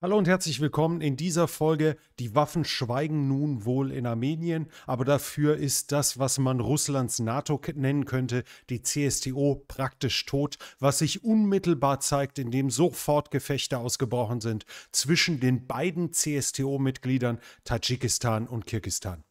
Hallo und herzlich willkommen in dieser Folge. Die Waffen schweigen nun wohl in Armenien, aber dafür ist das, was man Russlands NATO nennen könnte, die CSTO, praktisch tot, was sich unmittelbar zeigt, indem sofort Gefechte ausgebrochen sind zwischen den beiden CSTO-Mitgliedern Tadschikistan und Kirgistan.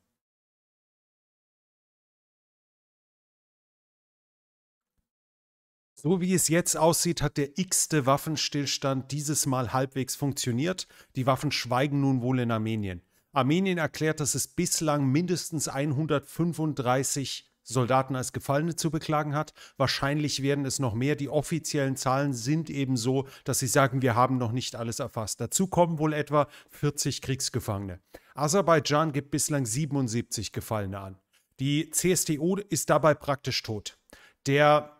So wie es jetzt aussieht, hat der x-te Waffenstillstand dieses Mal halbwegs funktioniert. Die Waffen schweigen nun wohl in Armenien. Armenien erklärt, dass es bislang mindestens 135 Soldaten als Gefallene zu beklagen hat. Wahrscheinlich werden es noch mehr. Die offiziellen Zahlen sind eben so, dass sie sagen, wir haben noch nicht alles erfasst. Dazu kommen wohl etwa 40 Kriegsgefangene. Aserbaidschan gibt bislang 77 Gefallene an. Die CSTO ist dabei praktisch tot. Der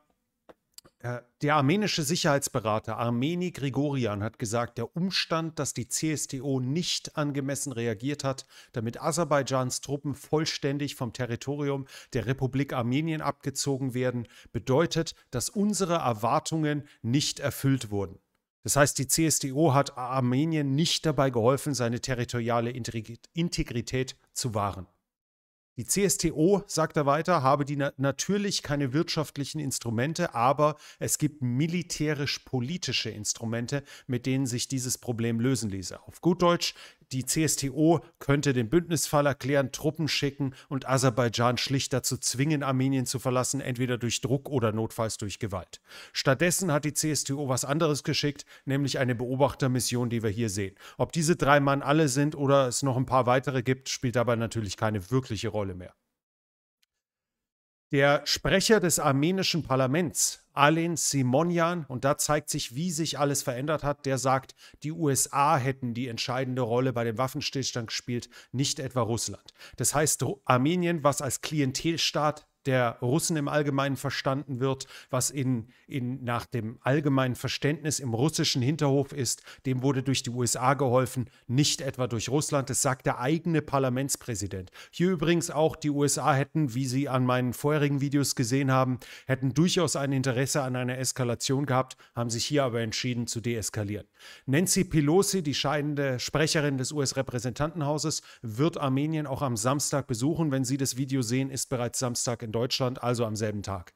äh, der armenische Sicherheitsberater Armeni Grigorian hat gesagt, der Umstand, dass die CSTO nicht angemessen reagiert hat, damit Aserbaidschans Truppen vollständig vom Territorium der Republik Armenien abgezogen werden, bedeutet, dass unsere Erwartungen nicht erfüllt wurden. Das heißt, die CSTO hat Armenien nicht dabei geholfen, seine territoriale Integrität zu wahren. Die CSTO, sagt er weiter, habe die na natürlich keine wirtschaftlichen Instrumente, aber es gibt militärisch-politische Instrumente, mit denen sich dieses Problem lösen ließe. Auf gut Deutsch, die CSTO könnte den Bündnisfall erklären, Truppen schicken und Aserbaidschan schlicht dazu zwingen, Armenien zu verlassen, entweder durch Druck oder notfalls durch Gewalt. Stattdessen hat die CSTO was anderes geschickt, nämlich eine Beobachtermission, die wir hier sehen. Ob diese drei Mann alle sind oder es noch ein paar weitere gibt, spielt dabei natürlich keine wirkliche Rolle mehr. Der Sprecher des armenischen Parlaments, Alin Simonjan, und da zeigt sich, wie sich alles verändert hat, der sagt, die USA hätten die entscheidende Rolle bei dem Waffenstillstand gespielt, nicht etwa Russland. Das heißt, Armenien, was als Klientelstaat der Russen im Allgemeinen verstanden wird, was in, in, nach dem allgemeinen Verständnis im russischen Hinterhof ist, dem wurde durch die USA geholfen, nicht etwa durch Russland. Das sagt der eigene Parlamentspräsident. Hier übrigens auch, die USA hätten, wie Sie an meinen vorherigen Videos gesehen haben, hätten durchaus ein Interesse an einer Eskalation gehabt, haben sich hier aber entschieden zu deeskalieren. Nancy Pelosi, die scheidende Sprecherin des US-Repräsentantenhauses, wird Armenien auch am Samstag besuchen. Wenn Sie das Video sehen, ist bereits Samstag in Deutschland. Deutschland, also am selben Tag.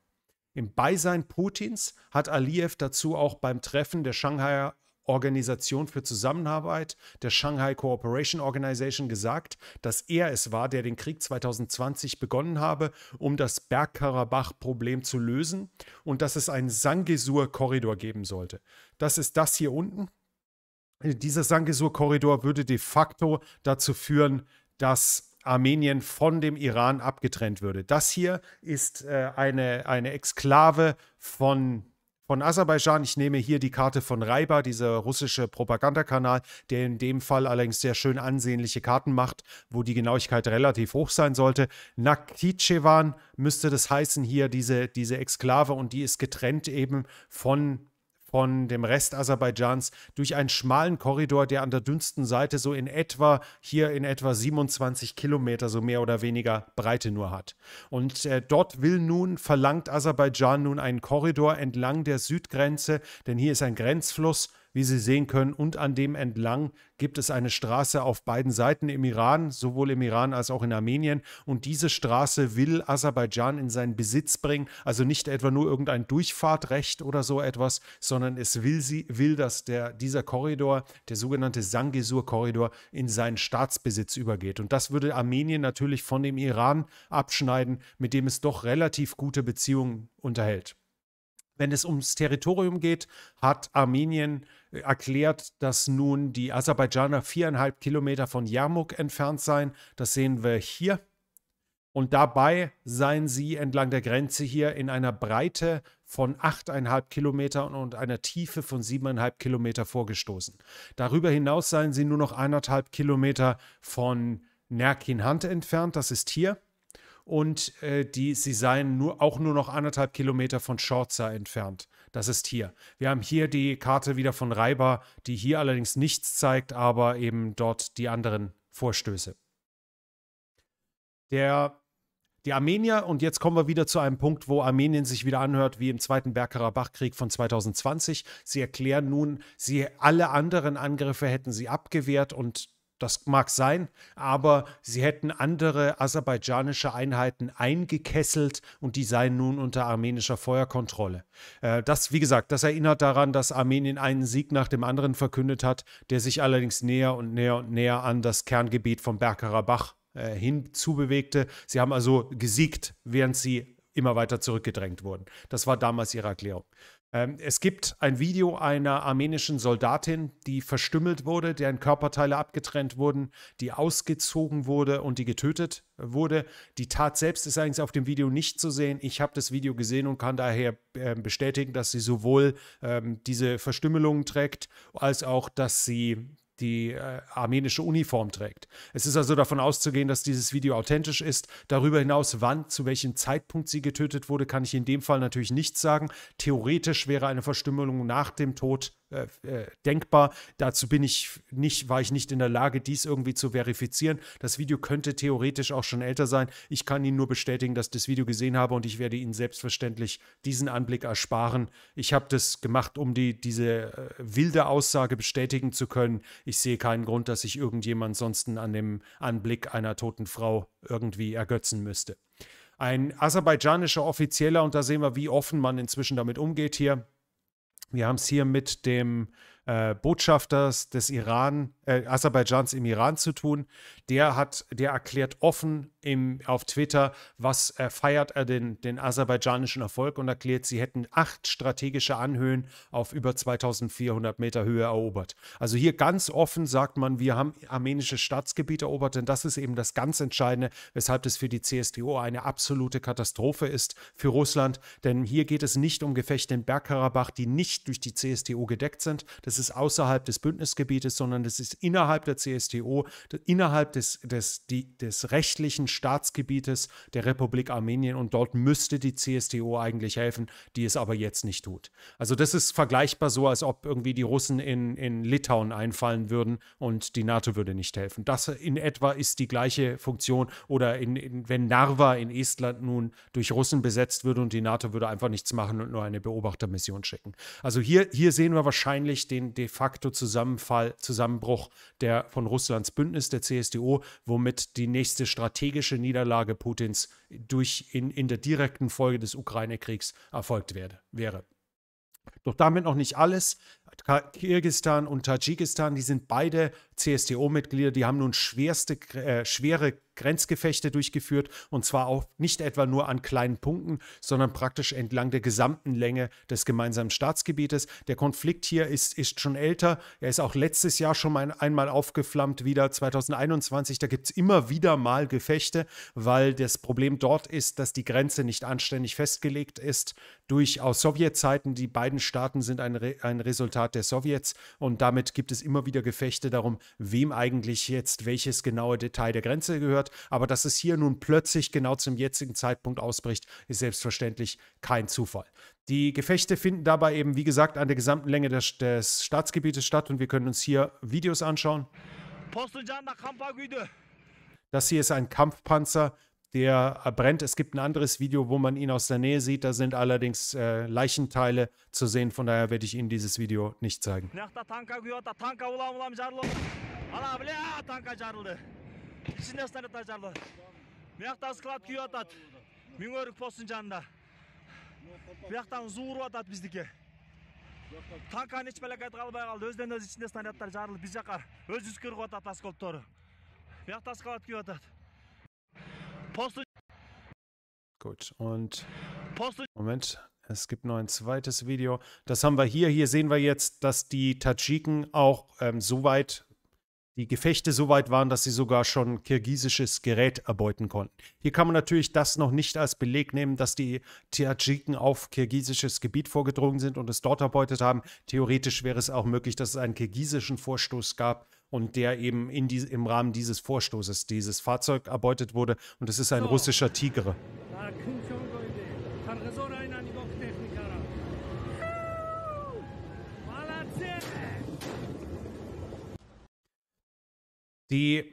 Im Beisein Putins hat Aliyev dazu auch beim Treffen der Shanghai Organisation für Zusammenarbeit, der Shanghai Cooperation Organization, gesagt, dass er es war, der den Krieg 2020 begonnen habe, um das Bergkarabach-Problem zu lösen und dass es einen Sangesur-Korridor geben sollte. Das ist das hier unten. Dieser Sangesur-Korridor würde de facto dazu führen, dass Armenien von dem Iran abgetrennt würde. Das hier ist äh, eine, eine Exklave von von Aserbaidschan. Ich nehme hier die Karte von Reiber, dieser russische Propagandakanal, der in dem Fall allerdings sehr schön ansehnliche Karten macht, wo die Genauigkeit relativ hoch sein sollte. Nakhichevan müsste das heißen hier, diese, diese Exklave, und die ist getrennt eben von von dem Rest Aserbaidschans durch einen schmalen Korridor, der an der dünnsten Seite so in etwa, hier in etwa 27 Kilometer, so mehr oder weniger Breite nur hat. Und äh, dort will nun, verlangt Aserbaidschan nun einen Korridor entlang der Südgrenze, denn hier ist ein Grenzfluss wie Sie sehen können, und an dem entlang gibt es eine Straße auf beiden Seiten im Iran, sowohl im Iran als auch in Armenien. Und diese Straße will Aserbaidschan in seinen Besitz bringen. Also nicht etwa nur irgendein Durchfahrtrecht oder so etwas, sondern es will sie, will, dass der, dieser Korridor, der sogenannte Sangesur-Korridor, in seinen Staatsbesitz übergeht. Und das würde Armenien natürlich von dem Iran abschneiden, mit dem es doch relativ gute Beziehungen unterhält wenn es ums Territorium geht, hat Armenien äh, erklärt, dass nun die Aserbaidschaner viereinhalb Kilometer von Jarmuk entfernt seien. Das sehen wir hier. Und dabei seien sie entlang der Grenze hier in einer Breite von 8,5 Kilometern und einer Tiefe von 7,5 Kilometer vorgestoßen. Darüber hinaus seien sie nur noch 1,5 Kilometer von Nerkin Hand entfernt, das ist hier und äh, die, sie seien nur, auch nur noch anderthalb Kilometer von Schorza entfernt. Das ist hier. Wir haben hier die Karte wieder von Reiber, die hier allerdings nichts zeigt, aber eben dort die anderen Vorstöße. Der, die Armenier, und jetzt kommen wir wieder zu einem Punkt, wo Armenien sich wieder anhört wie im Zweiten Bergkarabachkrieg von 2020. Sie erklären nun, sie alle anderen Angriffe hätten sie abgewehrt und das mag sein, aber sie hätten andere aserbaidschanische Einheiten eingekesselt und die seien nun unter armenischer Feuerkontrolle. Äh, das, wie gesagt, das erinnert daran, dass Armenien einen Sieg nach dem anderen verkündet hat, der sich allerdings näher und näher und näher an das Kerngebiet von Bergkarabach äh, hinzubewegte. Sie haben also gesiegt, während sie immer weiter zurückgedrängt wurden. Das war damals ihre Erklärung. Ähm, es gibt ein Video einer armenischen Soldatin, die verstümmelt wurde, deren Körperteile abgetrennt wurden, die ausgezogen wurde und die getötet wurde. Die Tat selbst ist eigentlich auf dem Video nicht zu sehen. Ich habe das Video gesehen und kann daher äh, bestätigen, dass sie sowohl ähm, diese Verstümmelung trägt, als auch, dass sie die äh, armenische Uniform trägt. Es ist also davon auszugehen, dass dieses Video authentisch ist. Darüber hinaus, wann, zu welchem Zeitpunkt sie getötet wurde, kann ich in dem Fall natürlich nichts sagen. Theoretisch wäre eine Verstümmelung nach dem Tod äh, äh, denkbar. Dazu bin ich nicht, war ich nicht in der Lage, dies irgendwie zu verifizieren. Das Video könnte theoretisch auch schon älter sein. Ich kann Ihnen nur bestätigen, dass ich das Video gesehen habe und ich werde Ihnen selbstverständlich diesen Anblick ersparen. Ich habe das gemacht, um die, diese äh, wilde Aussage bestätigen zu können. Ich sehe keinen Grund, dass sich irgendjemand sonst an dem Anblick einer toten Frau irgendwie ergötzen müsste ein aserbaidschanischer Offizieller, und da sehen wir, wie offen man inzwischen damit umgeht hier, wir haben es hier mit dem äh, Botschafters des Iran, äh, Aserbaidschans im Iran zu tun. Der hat, der erklärt offen, im, auf Twitter, was äh, feiert er den, den aserbaidschanischen Erfolg und erklärt, sie hätten acht strategische Anhöhen auf über 2400 Meter Höhe erobert. Also hier ganz offen sagt man, wir haben armenisches Staatsgebiet erobert, denn das ist eben das ganz Entscheidende, weshalb das für die CSTO eine absolute Katastrophe ist für Russland. Denn hier geht es nicht um Gefechte in Bergkarabach, die nicht durch die CSTO gedeckt sind. Das ist außerhalb des Bündnisgebietes, sondern das ist innerhalb der CSTO, innerhalb des, des, die, des rechtlichen Staatsgebietes der Republik Armenien und dort müsste die CSTO eigentlich helfen, die es aber jetzt nicht tut. Also das ist vergleichbar so, als ob irgendwie die Russen in, in Litauen einfallen würden und die NATO würde nicht helfen. Das in etwa ist die gleiche Funktion oder in, in, wenn Narva in Estland nun durch Russen besetzt würde und die NATO würde einfach nichts machen und nur eine Beobachtermission schicken. Also hier, hier sehen wir wahrscheinlich den de facto Zusammenfall, Zusammenbruch der, von Russlands Bündnis, der CSDO, womit die nächste strategische strategische Niederlage Putins durch in, in der direkten Folge des Ukraine-Kriegs erfolgt werde, wäre. Doch damit noch nicht alles. Kirgistan und Tadschikistan, die sind beide CSTO-Mitglieder, die haben nun schwerste, äh, schwere Grenzgefechte durchgeführt und zwar auch nicht etwa nur an kleinen Punkten, sondern praktisch entlang der gesamten Länge des gemeinsamen Staatsgebietes. Der Konflikt hier ist, ist schon älter. Er ist auch letztes Jahr schon mal einmal aufgeflammt, wieder 2021. Da gibt es immer wieder mal Gefechte, weil das Problem dort ist, dass die Grenze nicht anständig festgelegt ist durch aus Sowjetzeiten. Die beiden Staaten sind ein, Re ein Resultat der Sowjets und damit gibt es immer wieder Gefechte darum, wem eigentlich jetzt welches genaue Detail der Grenze gehört. Aber dass es hier nun plötzlich genau zum jetzigen Zeitpunkt ausbricht, ist selbstverständlich kein Zufall. Die Gefechte finden dabei eben, wie gesagt, an der gesamten Länge des, des Staatsgebietes statt und wir können uns hier Videos anschauen. Das hier ist ein Kampfpanzer, der brennt. Es gibt ein anderes Video, wo man ihn aus der Nähe sieht. Da sind allerdings äh, Leichenteile zu sehen. Von daher werde ich Ihnen dieses Video nicht zeigen. Içinde ıslanıp açarlar. Miyaktan sıkılap kıyı atat. Minörük postun canında. Miyaktan zuğuru atat bizdeki. Tankan hiç felaket kalmaya kaldı. Özden öz içinde staniyatlar jarıldı. Biz yakar. Öz yüz kırık atat askoltoru. Miyaktan sıkılap kıyı atat. Postun... Gut, und Moment, es gibt noch ein zweites Video. Das haben wir hier. Hier sehen wir jetzt, dass die Tadschiken auch ähm, so weit die Gefechte so weit waren, dass sie sogar schon kirgisisches Gerät erbeuten konnten. Hier kann man natürlich das noch nicht als Beleg nehmen, dass die Tadschiken auf kirgisisches Gebiet vorgedrungen sind und es dort erbeutet haben. Theoretisch wäre es auch möglich, dass es einen kirgisischen Vorstoß gab und der eben die, im Rahmen dieses Vorstoßes dieses Fahrzeug erbeutet wurde und es ist ein russischer Tigre. Die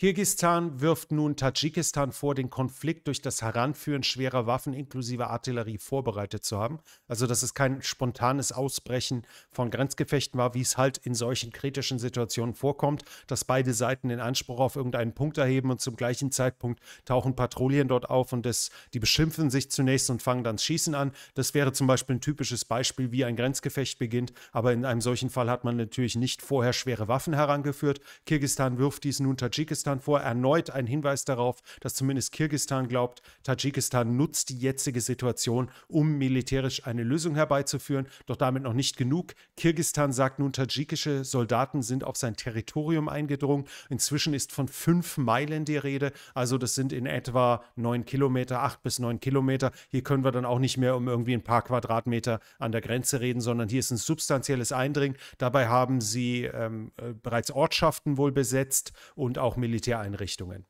Kirgistan wirft nun Tadschikistan vor, den Konflikt durch das Heranführen schwerer Waffen inklusive Artillerie vorbereitet zu haben. Also, dass es kein spontanes Ausbrechen von Grenzgefechten war, wie es halt in solchen kritischen Situationen vorkommt, dass beide Seiten den Anspruch auf irgendeinen Punkt erheben und zum gleichen Zeitpunkt tauchen Patrouillen dort auf und das, die beschimpfen sich zunächst und fangen dann Schießen an. Das wäre zum Beispiel ein typisches Beispiel, wie ein Grenzgefecht beginnt. Aber in einem solchen Fall hat man natürlich nicht vorher schwere Waffen herangeführt. Kirgistan wirft dies nun Tadschikistan Tadschikistan vor. Erneut ein Hinweis darauf, dass zumindest Kirgistan glaubt, Tadschikistan nutzt die jetzige Situation, um militärisch eine Lösung herbeizuführen. Doch damit noch nicht genug. Kirgistan sagt nun, tadschikische Soldaten sind auf sein Territorium eingedrungen. Inzwischen ist von fünf Meilen die Rede. Also das sind in etwa neun Kilometer, acht bis neun Kilometer. Hier können wir dann auch nicht mehr um irgendwie ein paar Quadratmeter an der Grenze reden, sondern hier ist ein substanzielles Eindringen. Dabei haben sie ähm, äh, bereits Ortschaften wohl besetzt und auch militärisch Militäreinrichtungen.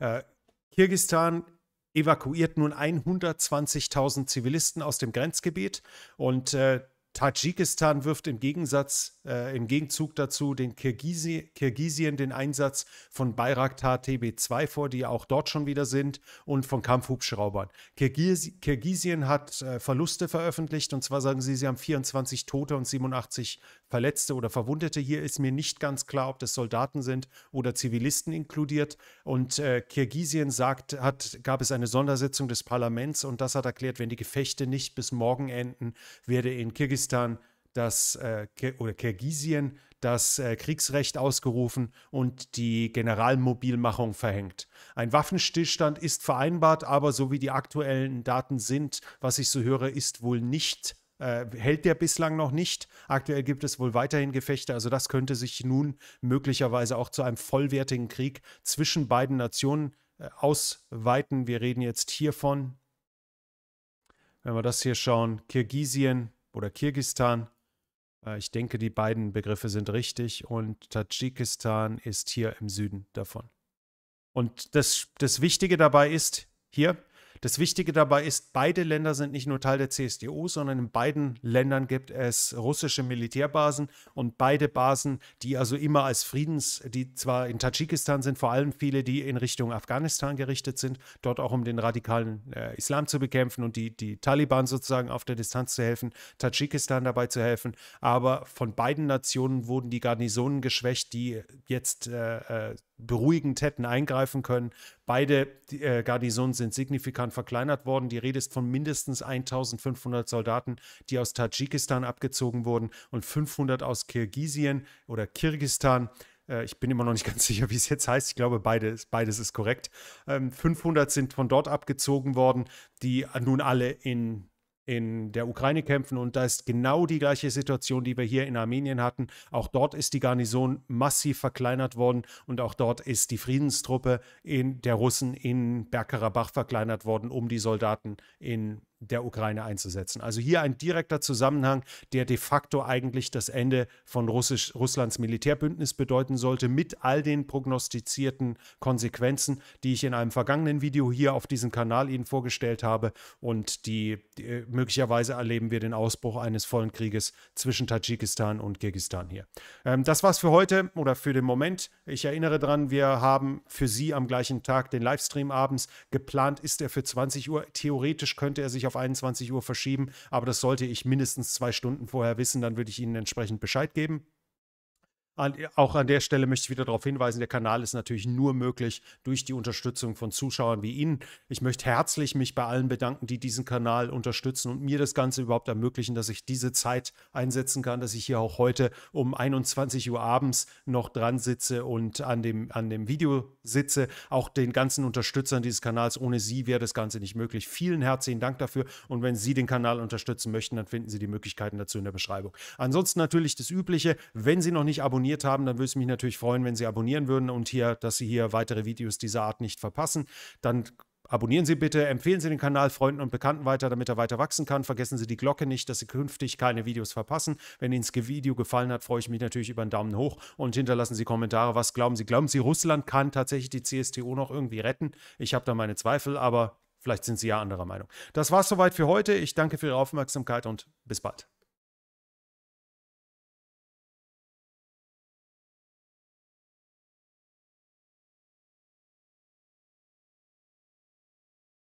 Äh, Kirgistan evakuiert nun 120.000 Zivilisten aus dem Grenzgebiet und äh, Tadschikistan wirft im Gegensatz, äh, im Gegenzug dazu den Kirgisi Kirgisien den Einsatz von Bayraktar TB2 vor, die auch dort schon wieder sind, und von Kampfhubschraubern. Kirgis Kirgisien hat äh, Verluste veröffentlicht, und zwar sagen sie, sie haben 24 Tote und 87 Verletzte oder Verwundete. Hier ist mir nicht ganz klar, ob das Soldaten sind oder Zivilisten inkludiert. Und äh, Kirgisien sagt, hat, gab es eine Sondersitzung des Parlaments, und das hat erklärt, wenn die Gefechte nicht bis morgen enden, werde in Kirgisien Kirgisistan das, äh, oder Kirgisien das äh, Kriegsrecht ausgerufen und die Generalmobilmachung verhängt. Ein Waffenstillstand ist vereinbart, aber so wie die aktuellen Daten sind, was ich so höre, ist wohl nicht äh, hält der bislang noch nicht. Aktuell gibt es wohl weiterhin Gefechte. Also das könnte sich nun möglicherweise auch zu einem vollwertigen Krieg zwischen beiden Nationen äh, ausweiten. Wir reden jetzt hiervon, wenn wir das hier schauen, Kirgisien, oder Kirgistan. Äh, ich denke, die beiden Begriffe sind richtig und Tadschikistan ist hier im Süden davon. Und das, das Wichtige dabei ist hier, das Wichtige dabei ist, beide Länder sind nicht nur Teil der CSDO, sondern in beiden Ländern gibt es russische Militärbasen und beide Basen, die also immer als Friedens, die zwar in Tadschikistan sind, vor allem viele, die in Richtung Afghanistan gerichtet sind, dort auch um den radikalen äh, Islam zu bekämpfen und die, die Taliban sozusagen auf der Distanz zu helfen, Tadschikistan dabei zu helfen. Aber von beiden Nationen wurden die Garnisonen geschwächt, die jetzt äh, äh beruhigend hätten eingreifen können. Beide äh, Garnisonen sind signifikant verkleinert worden. Die Rede ist von mindestens 1500 Soldaten, die aus Tadschikistan abgezogen wurden und 500 aus Kirgisien oder Kirgistan. Äh, ich bin immer noch nicht ganz sicher, wie es jetzt heißt. Ich glaube, beides, beides ist korrekt. 500 ähm, sind von dort abgezogen worden, die nun alle in in der Ukraine kämpfen. Und da ist genau die gleiche Situation, die wir hier in Armenien hatten. Auch dort ist die Garnison massiv verkleinert worden und auch dort ist die Friedenstruppe in, der Russen in Bergkarabach verkleinert worden, um die Soldaten in der Ukraine einzusetzen. Also hier ein direkter Zusammenhang, der de facto eigentlich das Ende von Russisch, Russlands Militärbündnis bedeuten sollte, mit all den prognostizierten Konsequenzen, die ich in einem vergangenen Video hier auf diesem Kanal Ihnen vorgestellt habe. Und die, die äh, möglicherweise erleben wir den Ausbruch eines vollen Krieges zwischen Tadschikistan und Kirgistan hier. Ähm, das war's für heute oder für den Moment. Ich erinnere daran, wir haben für Sie am gleichen Tag den Livestream abends. Geplant ist er für 20 Uhr. Theoretisch könnte er sich auf 21 Uhr verschieben, aber das sollte ich mindestens zwei Stunden vorher wissen, dann würde ich Ihnen entsprechend Bescheid geben. An, auch an der Stelle möchte ich wieder darauf hinweisen, der Kanal ist natürlich nur möglich durch die Unterstützung von Zuschauern wie Ihnen. Ich möchte herzlich mich bei allen bedanken, die diesen Kanal unterstützen und mir das Ganze überhaupt ermöglichen, dass ich diese Zeit einsetzen kann, dass ich hier auch heute um 21 Uhr abends noch dran sitze und an dem, an dem Video sitze. Auch den ganzen Unterstützern dieses Kanals, ohne Sie wäre das Ganze nicht möglich. Vielen herzlichen Dank dafür und wenn Sie den Kanal unterstützen möchten, dann finden Sie die Möglichkeiten dazu in der Beschreibung. Ansonsten natürlich das Übliche, wenn Sie noch nicht abonnieren, abonniert haben, dann würde ich mich natürlich freuen, wenn Sie abonnieren würden und hier, dass Sie hier weitere Videos dieser Art nicht verpassen. Dann Abonnieren Sie bitte, empfehlen Sie den Kanal Freunden und Bekannten weiter, damit er weiter wachsen kann. Vergessen Sie die Glocke nicht, dass Sie künftig keine Videos verpassen. Wenn Ihnen das Video gefallen hat, freue ich mich natürlich über einen Daumen hoch und hinterlassen Sie Kommentare. Was glauben Sie? Glauben Sie, Russland kann tatsächlich die CSTO noch irgendwie retten? Ich habe da meine Zweifel, aber vielleicht sind Sie ja anderer Meinung. Das war es soweit für heute. Ich danke für Ihre Aufmerksamkeit und bis bald.